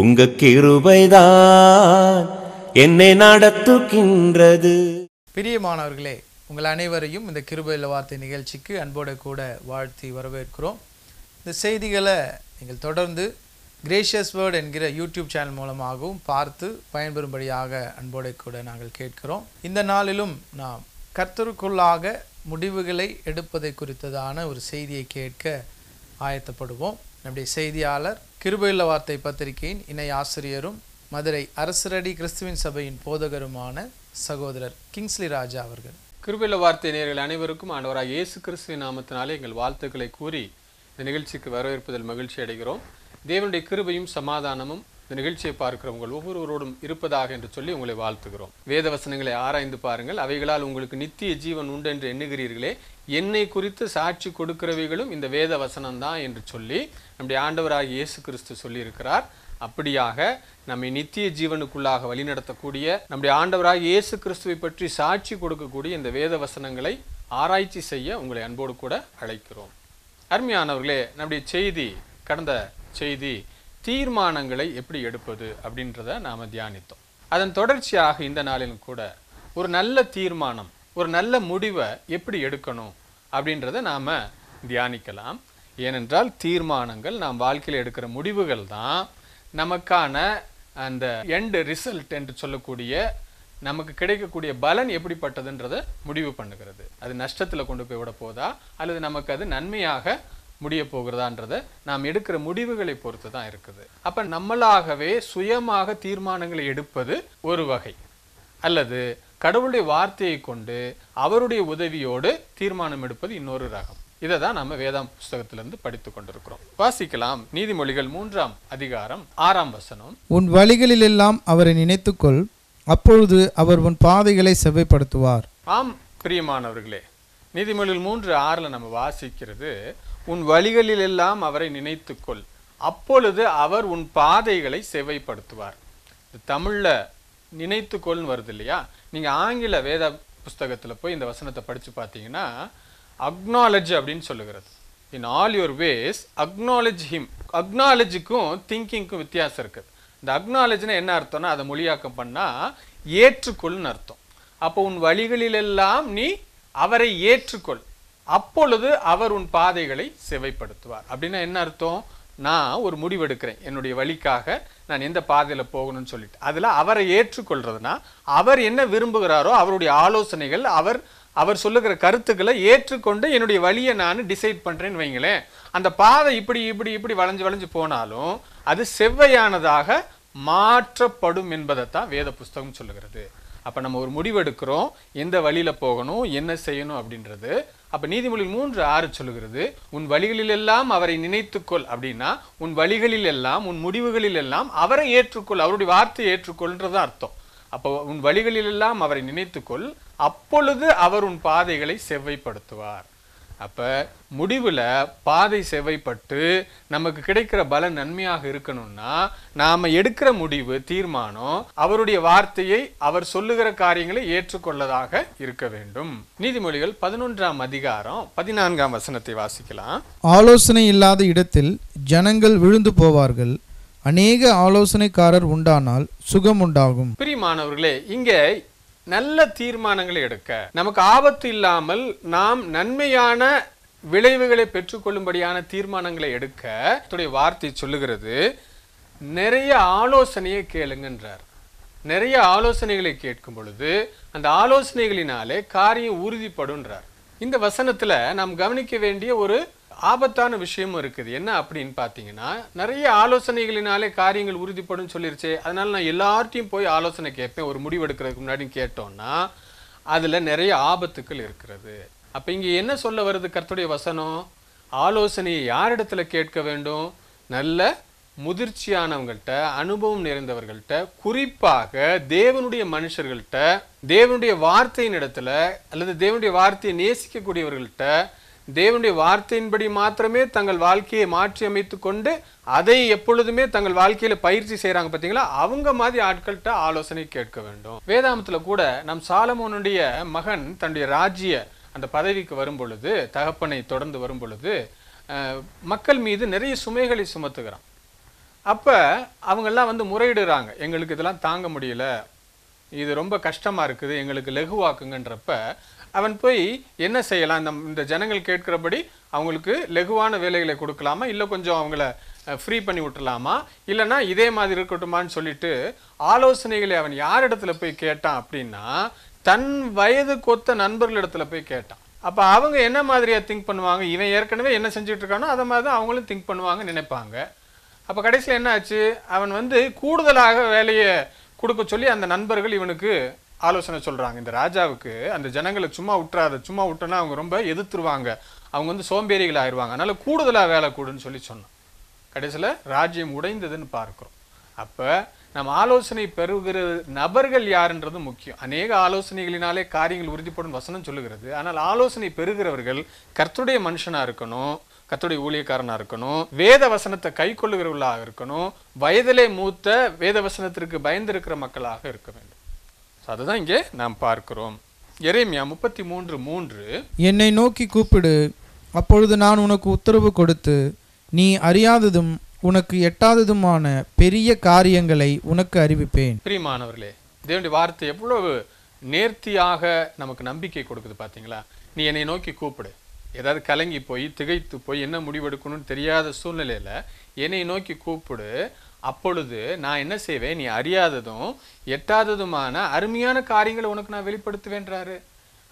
உங்க கிருபைதான் என்னை நடத்துகின்றது பிரியமானவர்களே உங்கள் அனைவரையும் இந்த கிருபையில் வார்த்தை நிகழ்ச்சிக்கு அன்போடு கூட வாழ்த்தி வரவேற்கிறோம் இந்த செய்திகளை நீங்கள் தொடர்ந்து கிரேஷியஸ் வேர்ட் என்கிற யூடியூப் சேனல் மூலமாகவும் பார்த்து பயன்பெறும்படியாக அன்போடு கூட நாங்கள் கேட்கிறோம் இந்த நாளிலும் நாம் கர்த்தருக்குள்ளாக முடிவுகளை எடுப்பதை குறித்ததான ஒரு செய்தியை கேட்க ஆயத்தப்படுவோம் நம்முடைய செய்தியாளர் கிருபையுள்ள வார்த்தை பத்திரிகையின் இணை ஆசிரியரும் மதுரை அரசரடி கிறிஸ்துவின் சபையின் போதகருமான சகோதரர் கிங்ஸ்லி ராஜா அவர்கள் கிருபையுள்ள வார்த்தை நேர்கள் அனைவருக்கும் ஆண்டவராக இயேசு கிறிஸ்துவின் நாமத்தினாலே எங்கள் வாழ்த்துக்களை கூறி இந்த நிகழ்ச்சிக்கு வரவேற்பதில் மகிழ்ச்சி அடைகிறோம் தேவனுடைய கிருபையும் சமாதானமும் இந்த நிகழ்ச்சியை பார்க்கிறவங்கள் ஒவ்வொருவரோடும் இருப்பதாக என்று சொல்லி உங்களை வாழ்த்துகிறோம் வேத வசனங்களை ஆராய்ந்து பாருங்கள் அவைகளால் உங்களுக்கு நித்திய ஜீவன் உண்டு என்று எண்ணுகிறீர்களே என்னை குறித்து சாட்சி கொடுக்கிறவைகளும் இந்த வேத வசனம்தான் என்று சொல்லி நம்முடைய ஆண்டவராக இயேசு கிறிஸ்து சொல்லியிருக்கிறார் அப்படியாக நம்மை நித்திய ஜீவனுக்குள்ளாக வழிநடத்தக்கூடிய நம்முடைய ஆண்டவராக இயேசு கிறிஸ்துவை பற்றி சாட்சி கொடுக்கக்கூடிய இந்த வேத வசனங்களை ஆராய்ச்சி செய்ய உங்களை அன்போடு கூட அழைக்கிறோம் அருமையானவர்களே நம்முடைய செய்தி கடந்த செய்தி தீர்மானங்களை எப்படி எடுப்பது அப்படின்றத நாம் தியானித்தோம் அதன் தொடர்ச்சியாக இந்த நாளிலும் கூட ஒரு நல்ல தீர்மானம் ஒரு நல்ல முடிவை எப்படி எடுக்கணும் அப்படின்றத நாம் தியானிக்கலாம் ஏனென்றால் தீர்மானங்கள் நாம் வாழ்க்கையில் எடுக்கிற முடிவுகள் தான் நமக்கான அந்த எண்டு ரிசல்ட் என்று சொல்லக்கூடிய நமக்கு கிடைக்கக்கூடிய பலன் எப்படிப்பட்டதுன்றதை முடிவு பண்ணுகிறது அது நஷ்டத்தில் கொண்டு போய் விட போதா அல்லது நமக்கு அது நன்மையாக முடிய போகிறதான்றதை நாம் எடுக்கிற முடிவுகளை பொறுத்து தான் இருக்குது அப்போ நம்மளாகவே சுயமாக தீர்மானங்களை எடுப்பது ஒரு வகை அல்லது கடவுளுடைய வார்த்தையை கொண்டு அவருடைய உதவியோடு தீர்மானம் எடுப்பது இன்னொரு ரகம் இதை தான் நம்ம வேதாம் புஸ்தகத்திலிருந்து படித்துக் கொண்டிருக்கிறோம் வாசிக்கலாம் நீதிமொழிகள் மூன்றாம் அதிகாரம் ஆறாம் வசனம் உன் வழிகளில் எல்லாம் அவரை நினைத்துக்கொள் அப்பொழுது அவர் உன் பாதைகளை செவ்வைப்படுத்துவார் ஆம் பிரியமானவர்களே நீதிமொழிகள் மூன்று ஆறில் நம்ம வாசிக்கிறது உன் வழிகளிலெல்லாம் அவரை நினைத்துக்கொள் அப்பொழுது அவர் உன் பாதைகளை செவ்வைப்படுத்துவார் தமிழில் நினைத்துக்கொள்னு வருது இல்லையா நீங்கள் ஆங்கில வேத புஸ்தகத்தில் போய் இந்த வசனத்தை படித்து பார்த்தீங்கன்னா அக்னாலஜ் அப்படின்னு சொல்லுகிறது in all your ways acknowledge him அக்னாலஜிக்கும் திங்கிங்க்கும் வித்தியாசம் இருக்குது இந்த அக்னாலஜ்னா என்ன அர்த்தம்னா அதை மொழியாக்கம் பண்ணால் ஏற்றுக்கொள்னு அர்த்தம் அப்போ உன் வழிகளிலெல்லாம் நீ அவரை ஏற்றுக்கொள் அப்பொழுது அவர் உன் பாதைகளை செவைப்படுத்துவார் அப்படின்னா என்ன அர்த்தம் நான் ஒரு முடிவெடுக்கிறேன் என்னுடைய வழிக்காக நான் எந்த பாதையில் போகணும்னு சொல்லிட்டு அதில் அவரை ஏற்றுக்கொள்றதுனா அவர் என்ன விரும்புகிறாரோ அவருடைய ஆலோசனைகள் அவர் அவர் சொல்லுகிற கருத்துக்களை ஏற்றுக்கொண்டு என்னுடைய வழியை நான் டிசைட் பண்ணுறேன்னு வைங்களேன் அந்த பாதை இப்படி இப்படி இப்படி வளைஞ்சு வளைஞ்சு போனாலும் அது செவ்வையானதாக மாற்றப்படும் என்பதைத்தான் வேத புஸ்தகம் சொல்லுகிறது அப்போ நம்ம ஒரு முடிவு எடுக்கிறோம் எந்த வழியில் போகணும் என்ன செய்யணும் அப்படின்றது அப்போ நீதிமொழி மூன்று ஆறு சொல்லுகிறது உன் வழிகளிலெல்லாம் அவரை நினைத்துக்கொள் அப்படின்னா உன் வழிகளிலெல்லாம் உன் முடிவுகளிலெல்லாம் அவரை ஏற்றுக்கொள் அவருடைய வார்த்தையை ஏற்றுக்கொள்ன்றது அர்த்தம் அப்போ உன் வழிகளிலெல்லாம் அவரை நினைத்துக்கொள் அப்பொழுது அவர் உன் பாதைகளை செவ்வைப்படுத்துவார் அப்போ முடிவில் பாதை செவைப்பட்டு நமக்கு கிடைக்கிற பல நன்மையாக இருக்கணும்னா நாம் எடுக்கிற முடிவு தீர்மானம் அவருடைய வார்த்தையை அவர் சொல்லுகிற காரியங்களை ஏற்றுக்கொள்ளதாக இருக்க வேண்டும் நீதிமொழிகள் பதினொன்றாம் அதிகாரம் பதினான்காம் வசனத்தை வாசிக்கலாம் ஆலோசனை இல்லாத இடத்தில் ஜனங்கள் விழுந்து போவார்கள் அநேக ஆலோசனைக்காரர் உண்டானால் சுகம் உண்டாகும் மாணவர்களே இங்கே நல்ல தீர்மானங்களை எடுக்க நமக்கு ஆபத்து இல்லாமல் நாம் நன்மையான விளைவுகளை பெற்றுக்கொள்ளும்படியான தீர்மானங்களை எடுக்க வார்த்தை சொல்லுகிறது நிறைய ஆலோசனையை கேளுங்கன்றார் நிறைய ஆலோசனைகளை கேட்கும் பொழுது அந்த ஆலோசனைகளினாலே காரியம் உறுதிப்படுன்றார் இந்த வசனத்தில் நாம் கவனிக்க வேண்டிய ஒரு ஆபத்தான விஷயமும் இருக்குது என்ன அப்படின்னு பார்த்தீங்கன்னா நிறைய ஆலோசனைகளினாலே காரியங்கள் உறுதிப்படும் சொல்லிருச்சு அதனால நான் எல்லார்ட்டையும் போய் ஆலோசனை கேட்பேன் ஒரு முடிவு எடுக்கிறதுக்கு முன்னாடி கேட்டோம்னா அதில் நிறைய ஆபத்துக்கள் இருக்கிறது அப்போ இங்கே என்ன சொல்ல வருது கர்த்துடைய வசனம் ஆலோசனையை யாரிடத்துல கேட்க வேண்டும் நல்ல முதிர்ச்சியானவங்கள்ட்ட அனுபவம் நிறைந்தவர்கள்ட்ட குறிப்பாக தேவனுடைய மனுஷர்கள்ட்ட தேவனுடைய வார்த்தையின் இடத்துல அல்லது தேவனுடைய வார்த்தையை நேசிக்கக்கூடியவர்கள்ட்ட தேவனுடைய வார்த்தையின்படி மாத்திரமே தங்கள் வாழ்க்கையை மாற்றி அமைத்து கொண்டு அதை எப்பொழுதுமே தங்கள் வாழ்க்கையில பயிற்சி செய்யறாங்க பார்த்தீங்களா அவங்க மாதிரி ஆட்கள்கிட்ட ஆலோசனை கேட்க வேண்டும் வேதாமத்துல கூட நம் சாலமோனுடைய மகன் தன்னுடைய ராஜ்ய அந்த பதவிக்கு வரும் பொழுது தகப்பனை தொடர்ந்து வரும் பொழுது மக்கள் மீது நிறைய சுமைகளை சுமத்துகிறான் அப்போ அவங்கெல்லாம் வந்து முறையிடுறாங்க எங்களுக்கு இதெல்லாம் தாங்க முடியல இது ரொம்ப கஷ்டமா இருக்குது எங்களுக்கு லெகுவாக்குங்கன்றப்ப அவன் போய் என்ன செய்யலாம் இந்த இந்த ஜனங்கள் கேட்கிறபடி அவங்களுக்கு லெகுவான வேலைகளை கொடுக்கலாமா இல்லை கொஞ்சம் அவங்கள ஃப்ரீ பண்ணி விட்டுலாமா இல்லைனா இதே மாதிரி இருக்கட்டுமான்னு சொல்லிட்டு ஆலோசனைகளை அவன் யார் இடத்துல போய் கேட்டான் அப்படின்னா தன் வயது கொத்த நண்பர்களிடத்துல போய் கேட்டான் அப்போ அவங்க என்ன மாதிரியாக திங்க் பண்ணுவாங்க இவன் ஏற்கனவே என்ன செஞ்சுட்டு இருக்கானோ அதை மாதிரி தான் அவங்களும் திங்க் பண்ணுவாங்க நினைப்பாங்க அப்போ கடைசியில் என்ன ஆச்சு அவன் வந்து கூடுதலாக வேலையை கொடுக்க சொல்லி அந்த நண்பர்கள் இவனுக்கு ஆலோசனை சொல்கிறாங்க இந்த ராஜாவுக்கு அந்த ஜனங்களை சும்மா விட்டுறாத சும்மா விட்டோன்னா அவங்க ரொம்ப எதிர்த்துருவாங்க அவங்க வந்து சோம்பேறிகள் ஆயிடுவாங்க அதனால் கூடுதலாக வேலை கூடுன்னு சொல்லி சொன்னோம் கடைசியில் ராஜ்யம் உடைந்ததுன்னு பார்க்குறோம் அப்போ நம்ம ஆலோசனை பெறுகிற நபர்கள் யாருன்றது முக்கியம் அநேக ஆலோசனைகளினாலே காரியங்கள் உறுதிப்படும் வசனம் சொல்லுகிறது ஆனால் ஆலோசனை பெறுகிறவர்கள் கர்த்துடைய மனுஷனாக இருக்கணும் கத்துடைய ஊழியக்காரனாக இருக்கணும் வேத வசனத்தை கை கொள்ளுகிறவர்களாக இருக்கணும் வயதிலே மூத்த வேத வசனத்திற்கு பயந்திருக்கிற மக்களாக இருக்க வேண்டும் அதுதான் இங்கே நாம் பார்க்கிறோம் எரேமியா முப்பத்தி மூன்று மூன்று என்னை நோக்கி கூப்பிடு அப்பொழுது நான் உனக்கு உத்தரவு கொடுத்து நீ அறியாததும் உனக்கு எட்டாததுமான பெரிய காரியங்களை உனக்கு அறிவிப்பேன் பிரியமானவர்களே தேவனுடைய வார்த்தை எவ்வளவு நேர்த்தியாக நமக்கு நம்பிக்கை கொடுக்குது பார்த்தீங்களா நீ என்னை நோக்கி கூப்பிடு ஏதாவது கலங்கி போய் திகைத்து போய் என்ன முடிவெடுக்கணும்னு தெரியாத சூழ்நிலையில் என்னை நோக்கி கூப்பிடு அப்பொழுது நான் என்ன செய்வேன் நீ அறியாததும் எட்டாததுமான அருமையான காரியங்களை உனக்கு நான் வெளிப்படுத்துவேன்றாரு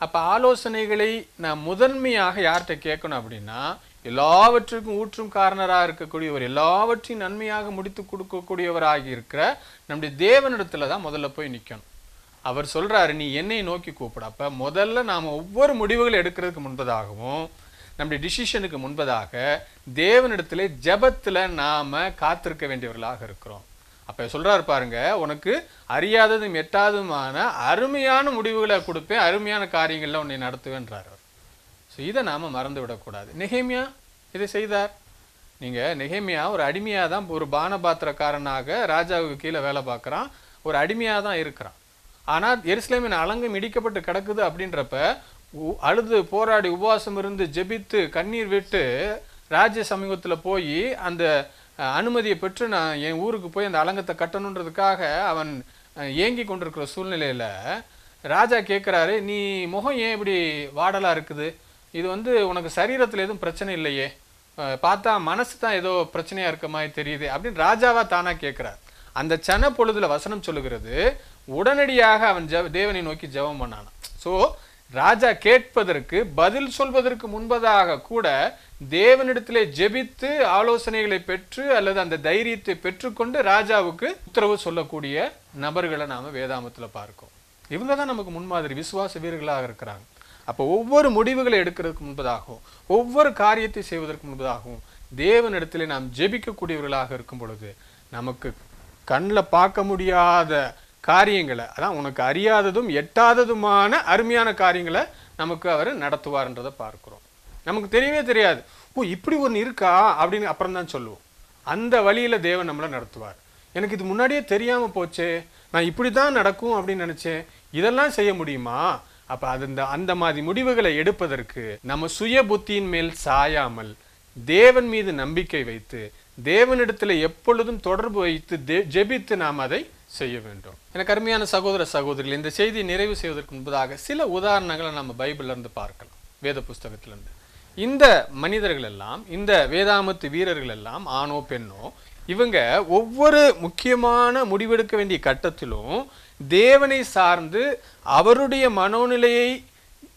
அப்போ ஆலோசனைகளை நான் முதன்மையாக யார்கிட்ட கேட்கணும் அப்படின்னா எல்லாவற்றுக்கும் ஊற்றும் காரணராக இருக்கக்கூடியவர் எல்லாவற்றையும் நன்மையாக முடித்து கொடுக்கக்கூடியவராக இருக்கிற நம்முடைய தேவனிடத்துல தான் முதல்ல போய் நிற்கணும் அவர் சொல்கிறாரு நீ என்னை நோக்கி கூப்பிட அப்போ முதல்ல நாம் ஒவ்வொரு முடிவுகள் எடுக்கிறதுக்கு முன்பதாகவும் நம்முடைய டிசிஷனுக்கு முன்பதாக தேவனிடத்துல ஜபத்தில் நாம் காத்திருக்க வேண்டியவர்களாக இருக்கிறோம் அப்போ சொல்கிறாரு பாருங்க உனக்கு அறியாததும் எட்டாததுமான அருமையான முடிவுகளை கொடுப்பேன் அருமையான காரியங்களில் உன்னை நடத்துவேன்றார் அவர் ஸோ இதை நாம் மறந்து விடக்கூடாது நெகேமியா இதை செய்தார் நீங்கள் நெகேமியா ஒரு அடிமையாக தான் ஒரு பானபாத்திரக்காரனாக ராஜாவுக்கு கீழே வேலை பார்க்குறான் ஒரு அடிமையாக தான் இருக்கிறான் ஆனால் எருசலேமின் அலங்கம் இடிக்கப்பட்டு கிடக்குது அப்படின்றப்ப அழுது போராடி உபவாசம் இருந்து ஜெபித்து கண்ணீர் விட்டு ராஜ்ய சமீபத்தில் போய் அந்த அனுமதியை பெற்று நான் என் ஊருக்கு போய் அந்த அலங்கத்தை கட்டணுன்றதுக்காக அவன் ஏங்கி கொண்டிருக்கிற சூழ்நிலையில் ராஜா கேட்குறாரு நீ முகம் ஏன் இப்படி வாடலாக இருக்குது இது வந்து உனக்கு சரீரத்தில் எதுவும் பிரச்சனை இல்லையே பார்த்தா மனசு தான் ஏதோ பிரச்சனையாக இருக்க மாதிரி தெரியுது அப்படின்னு ராஜாவாக தானாக கேட்குறார் அந்த சன பொழுதில் வசனம் சொல்லுகிறது உடனடியாக அவன் ஜ தேவனை நோக்கி ஜெபம் பண்ணானான் ஸோ ராஜா கேட்பதற்கு பதில் சொல்வதற்கு முன்பதாக கூட தேவனிடத்திலே ஜெபித்து ஆலோசனைகளை பெற்று அல்லது அந்த தைரியத்தை பெற்றுக்கொண்டு ராஜாவுக்கு உத்தரவு சொல்லக்கூடிய நபர்களை நாம் வேதாமத்தில் பார்க்கோம் இவங்க தான் நமக்கு முன்மாதிரி விசுவாச வீரர்களாக இருக்கிறாங்க அப்போ ஒவ்வொரு முடிவுகளை எடுக்கிறதுக்கு முன்பதாகவும் ஒவ்வொரு காரியத்தை செய்வதற்கு முன்பதாகவும் தேவனிடத்திலே நாம் ஜெபிக்கக்கூடியவர்களாக இருக்கும் பொழுது நமக்கு கண்ணில் பார்க்க முடியாத காரியங்களை அதான் உனக்கு அறியாததும் எட்டாததுமான அருமையான காரியங்களை நமக்கு அவர் நடத்துவார்ன்றதை பார்க்குறோம் நமக்கு தெரியவே தெரியாது ஓ இப்படி ஒன்று இருக்கா அப்படின்னு அப்புறம் தான் சொல்லுவோம் அந்த வழியில் தேவன் நம்மளை நடத்துவார் எனக்கு இது முன்னாடியே தெரியாமல் போச்சே நான் இப்படி தான் நடக்கும் அப்படின்னு நினச்சேன் இதெல்லாம் செய்ய முடியுமா அப்போ அது இந்த அந்த மாதிரி முடிவுகளை எடுப்பதற்கு நம்ம சுய புத்தியின் மேல் சாயாமல் தேவன் மீது நம்பிக்கை வைத்து தேவனிடத்தில் எப்பொழுதும் தொடர்பு வைத்து ஜெபித்து நாம் அதை செய்ய வேண்டும் எனக்கு அருமையான சகோதர சகோதரிகள் இந்த செய்தியை நிறைவு செய்வதற்கு முன்பதாக சில உதாரணங்களை நம்ம பைபிள்லேருந்து பார்க்கலாம் வேத புஸ்தகத்திலிருந்து இந்த மனிதர்கள் எல்லாம் இந்த வேதாமத்து வீரர்கள் எல்லாம் ஆணோ பெண்ணோ இவங்க ஒவ்வொரு முக்கியமான முடிவெடுக்க வேண்டிய கட்டத்திலும் தேவனை சார்ந்து அவருடைய மனோநிலையை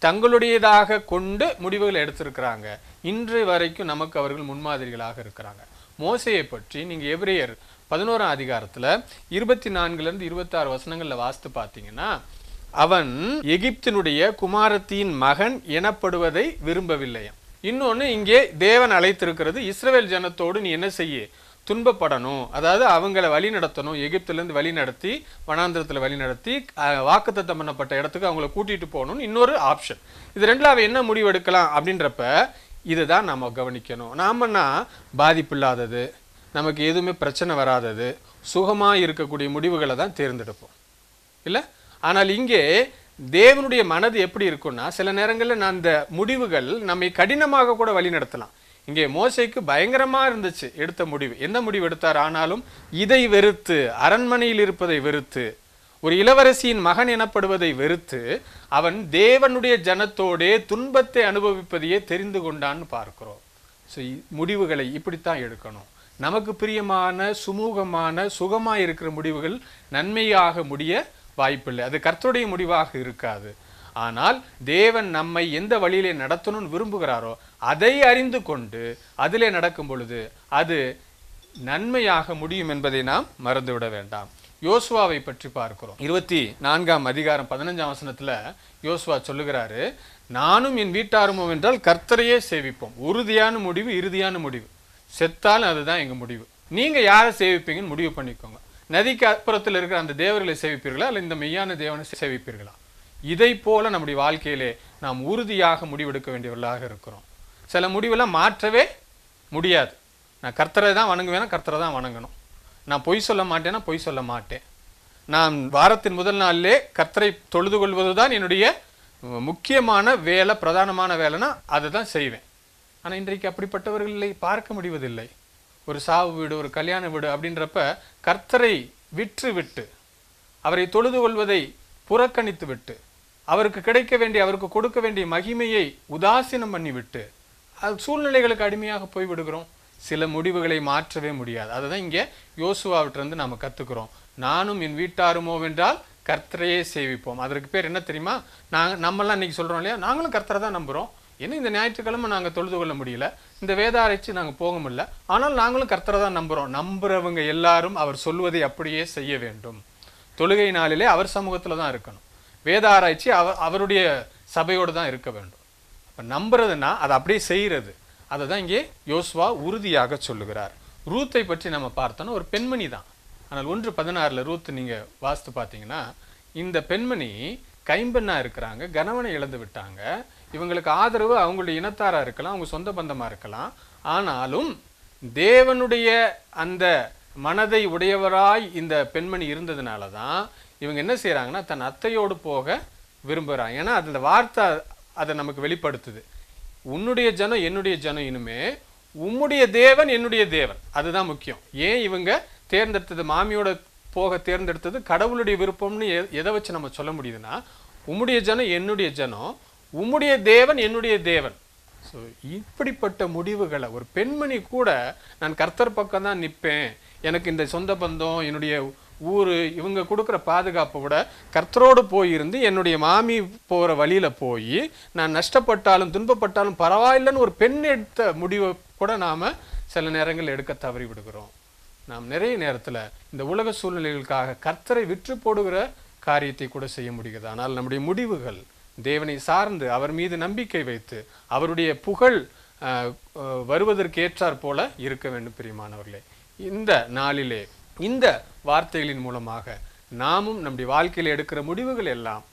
தங்களுடையதாக கொண்டு முடிவுகளை எடுத்திருக்கிறாங்க இன்று வரைக்கும் நமக்கு அவர்கள் முன்மாதிரிகளாக இருக்கிறாங்க மோசையை பற்றி நீங்கள் எவ்ரியர் பதினோராம் அதிகாரத்தில் இருபத்தி நான்குலேருந்து இருபத்தாறு வசனங்களில் வாஸ்து பார்த்தீங்கன்னா அவன் எகிப்தினுடைய குமாரத்தியின் மகன் எனப்படுவதை விரும்பவில்லையாம் இன்னொன்று இங்கே தேவன் அழைத்திருக்கிறது இஸ்ரேல் ஜனத்தோடு நீ என்ன செய்ய துன்பப்படணும் அதாவது அவங்கள வழி நடத்தணும் எகிப்துலேருந்து வழி நடத்தி வனாந்திரத்தில் வழி நடத்தி வாக்குத்தத்தம் பண்ணப்பட்ட இடத்துக்கு அவங்கள கூட்டிகிட்டு போகணும்னு இன்னொரு ஆப்ஷன் இது ரெண்டில் அவன் என்ன முடிவெடுக்கலாம் அப்படின்றப்ப இதுதான் நாம் கவனிக்கணும் நாமன்னா பாதிப்பு இல்லாதது நமக்கு எதுவுமே பிரச்சனை வராதது சுகமாக இருக்கக்கூடிய முடிவுகளை தான் தேர்ந்தெடுப்போம் இல்லை ஆனால் இங்கே தேவனுடைய மனது எப்படி இருக்கும்னா சில நேரங்களில் நான் அந்த முடிவுகள் நம்மை கடினமாக கூட வழிநடத்தலாம் இங்கே மோசைக்கு பயங்கரமாக இருந்துச்சு எடுத்த முடிவு என்ன முடிவு எடுத்தார் ஆனாலும் இதை வெறுத்து அரண்மனையில் இருப்பதை வெறுத்து ஒரு இளவரசியின் மகன் எனப்படுவதை வெறுத்து அவன் தேவனுடைய ஜனத்தோடே துன்பத்தை அனுபவிப்பதையே தெரிந்து கொண்டான்னு பார்க்கிறோம் ஸோ முடிவுகளை இப்படித்தான் எடுக்கணும் நமக்கு பிரியமான சுமூகமான சுகமாக இருக்கிற முடிவுகள் நன்மையாக முடிய வாய்ப்பில்லை அது கர்த்தருடைய முடிவாக இருக்காது ஆனால் தேவன் நம்மை எந்த வழியிலே நடத்தணும்னு விரும்புகிறாரோ அதை அறிந்து கொண்டு அதிலே நடக்கும் பொழுது அது நன்மையாக முடியும் என்பதை நாம் மறந்துவிட வேண்டாம் யோசுவாவை பற்றி பார்க்கிறோம் இருபத்தி நான்காம் அதிகாரம் பதினஞ்சாம் வசனத்தில் யோசுவா சொல்லுகிறாரு நானும் என் வீட்டாருமோ என்றால் கர்த்தரையே சேவிப்போம் உறுதியான முடிவு இறுதியான முடிவு செத்தாலும் அதுதான் எங்கள் முடிவு நீங்கள் யாரை சேவிப்பீங்கன்னு முடிவு பண்ணிக்கோங்க நதிக்கு அப்புறத்தில் இருக்கிற அந்த தேவர்களை சேவிப்பீர்களா இல்லை இந்த மெய்யான தேவனை சேவிப்பீர்களா இதை போல நம்முடைய வாழ்க்கையிலே நாம் உறுதியாக முடிவெடுக்க வேண்டியவர்களாக இருக்கிறோம் சில முடிவெல்லாம் மாற்றவே முடியாது நான் கர்த்தரை தான் வணங்குவேனா கர்த்தரை தான் வணங்கணும் நான் பொய் சொல்ல மாட்டேன்னா பொய் சொல்ல மாட்டேன் நான் வாரத்தின் முதல் நாளிலே கர்த்தரை தொழுது கொள்வது தான் என்னுடைய முக்கியமான வேலை பிரதானமான வேலைன்னா அதை தான் செய்வேன் ஆனால் இன்றைக்கு அப்படிப்பட்டவர்களை பார்க்க முடிவதில்லை ஒரு சாவு வீடு ஒரு கல்யாண வீடு அப்படின்றப்ப கர்த்தரை விற்று விட்டு அவரை தொழுது கொள்வதை புறக்கணித்து விட்டு அவருக்கு கிடைக்க வேண்டிய அவருக்கு கொடுக்க வேண்டிய மகிமையை உதாசீனம் பண்ணிவிட்டு அது சூழ்நிலைகளுக்கு அடிமையாக போய்விடுகிறோம் சில முடிவுகளை மாற்றவே முடியாது அதை தான் இங்கே யோசுவாவிட்டிருந்து நாம் கற்றுக்கிறோம் நானும் என் வீட்டாருமோ என்றால் கர்த்தரையே சேவிப்போம் அதற்கு பேர் என்ன தெரியுமா நாங்கள் நம்மளாம் இன்றைக்கி சொல்கிறோம் இல்லையா நாங்களும் கர்த்தரை தான் நம்புகிறோம் என்ன இந்த ஞாயிற்றுக்கிழமை நாங்கள் தொழுது கொள்ள முடியல இந்த வேதாராய்ச்சி நாங்கள் போக முடியல ஆனால் நாங்களும் கர்த்தரை தான் நம்புகிறோம் நம்புகிறவங்க எல்லாரும் அவர் சொல்வதை அப்படியே செய்ய வேண்டும் தொழுகை நாளிலே அவர் சமூகத்தில் தான் இருக்கணும் வேதாராய்ச்சி அவர் அவருடைய சபையோடு தான் இருக்க வேண்டும் இப்போ நம்புறதுன்னா அதை அப்படியே செய்கிறது அதை தான் இங்கே யோசுவா உறுதியாக சொல்லுகிறார் ரூத்தை பற்றி நம்ம பார்த்தோன்னா ஒரு பெண்மணி தான் ஆனால் ஒன்று பதினாறில் ரூத்து நீங்கள் வாஸ்து பார்த்தீங்கன்னா இந்த பெண்மணி கைம்பெண்ணாக இருக்கிறாங்க கணவனை இழந்து விட்டாங்க இவங்களுக்கு ஆதரவு அவங்களுடைய இனத்தாராக இருக்கலாம் அவங்க சொந்த பந்தமாக இருக்கலாம் ஆனாலும் தேவனுடைய அந்த மனதை உடையவராய் இந்த பெண்மணி இருந்ததுனால தான் இவங்க என்ன செய்கிறாங்கன்னா தன் அத்தையோடு போக விரும்புகிறாங்க ஏன்னா அந்த வார்த்தை அதை நமக்கு வெளிப்படுத்துது உன்னுடைய ஜனம் என்னுடைய ஜனம் இனிமே உம்முடைய தேவன் என்னுடைய தேவன் அதுதான் முக்கியம் ஏன் இவங்க தேர்ந்தெடுத்தது மாமியோட போக தேர்ந்தெடுத்தது கடவுளுடைய விருப்பம்னு எதை வச்சு நம்ம சொல்ல முடியுதுன்னா உம்முடைய ஜனம் என்னுடைய ஜனம் உம்முடைய தேவன் என்னுடைய தேவன் ஸோ இப்படிப்பட்ட முடிவுகளை ஒரு பெண்மணி கூட நான் கர்த்தர் பக்கம் தான் நிற்பேன் எனக்கு இந்த சொந்த பந்தம் என்னுடைய ஊர் இவங்க கொடுக்குற பாதுகாப்பை விட கர்த்தரோடு போயிருந்து என்னுடைய மாமி போகிற வழியில் போய் நான் நஷ்டப்பட்டாலும் துன்பப்பட்டாலும் பரவாயில்லைன்னு ஒரு பெண் எடுத்த முடிவை கூட நாம் சில நேரங்கள் எடுக்க தவறி விடுகிறோம் நாம் நிறைய நேரத்தில் இந்த உலக சூழ்நிலைகளுக்காக கர்த்தரை விற்று போடுகிற காரியத்தை கூட செய்ய முடிகிறது ஆனால் நம்முடைய முடிவுகள் தேவனை சார்ந்து அவர் மீது நம்பிக்கை வைத்து அவருடைய புகழ் வருவதற்கு ஏற்றார் போல இருக்க வேண்டும் பிரியமானவர்களே இந்த நாளிலே இந்த வார்த்தைகளின் மூலமாக நாமும் நம்முடைய வாழ்க்கையில் எடுக்கிற முடிவுகள் எல்லாம்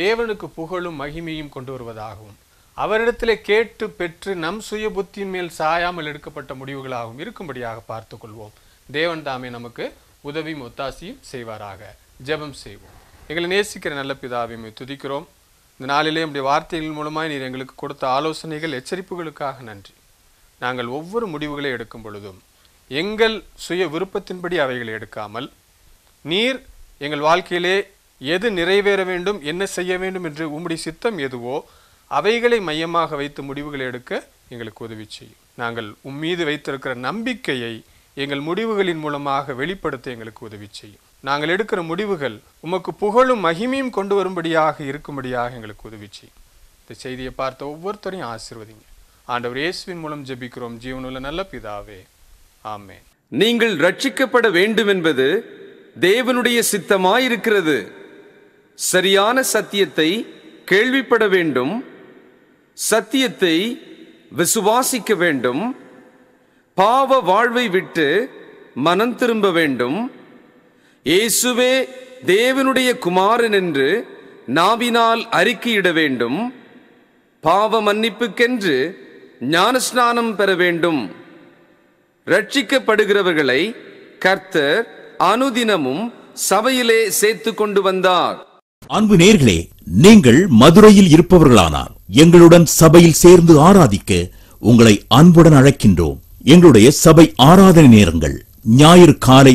தேவனுக்கு புகழும் மகிமையும் கொண்டு வருவதாகவும் அவரிடத்திலே கேட்டு பெற்று நம் சுய புத்தியின் மேல் சாயாமல் எடுக்கப்பட்ட முடிவுகளாகவும் இருக்கும்படியாக பார்த்து கொள்வோம் தேவன் தாமே நமக்கு உதவியும் ஒத்தாசியும் செய்வாராக ஜெபம் செய்வோம் எங்களை நேசிக்கிற நல்ல பிதாவையும் துதிக்கிறோம் இந்த நாளிலே உடைய வார்த்தைகள் மூலமாக நீர் எங்களுக்கு கொடுத்த ஆலோசனைகள் எச்சரிப்புகளுக்காக நன்றி நாங்கள் ஒவ்வொரு முடிவுகளை எடுக்கும் பொழுதும் எங்கள் சுய விருப்பத்தின்படி அவைகளை எடுக்காமல் நீர் எங்கள் வாழ்க்கையிலே எது நிறைவேற வேண்டும் என்ன செய்ய வேண்டும் என்று உம்முடைய சித்தம் எதுவோ அவைகளை மையமாக வைத்து முடிவுகளை எடுக்க எங்களுக்கு உதவி செய்யும் நாங்கள் உம்மீது வைத்திருக்கிற நம்பிக்கையை எங்கள் முடிவுகளின் மூலமாக வெளிப்படுத்த எங்களுக்கு உதவி செய்யும் நாங்கள் எடுக்கிற முடிவுகள் உமக்கு புகழும் மகிமையும் கொண்டு வரும்படியாக இருக்கும்படியாக எங்களுக்கு உதவிச்சு இந்த செய்தியை பார்த்த ஒவ்வொருத்தரையும் ஆசிர்வதிங்க ஆண்டவர் இயேசுவின் மூலம் ஜெபிக்கிறோம் ஜீவனுள்ள நல்ல பிதாவே ஆமே நீங்கள் ரட்சிக்கப்பட வேண்டும் என்பது தேவனுடைய சித்தமாயிருக்கிறது சரியான சத்தியத்தை கேள்விப்பட வேண்டும் சத்தியத்தை விசுவாசிக்க வேண்டும் பாவ வாழ்வை விட்டு மனம் திரும்ப வேண்டும் இயேசுவே தேவனுடைய குமாரன் என்று நாவினால் அறிக்கையிட வேண்டும் பாவ மன்னிப்புக்கென்று ஞானஸ்நானம் பெற வேண்டும் ரட்சிக்கப்படுகிறவர்களை கர்த்தர் அனுதினமும் சபையிலே சேர்த்து கொண்டு வந்தார் அன்பு நேர்களே நீங்கள் மதுரையில் இருப்பவர்களானார் எங்களுடன் சபையில் சேர்ந்து ஆராதிக்க உங்களை அன்புடன் அழைக்கின்றோம் எங்களுடைய சபை ஆராதனை நேரங்கள் ஞாயிறு காலை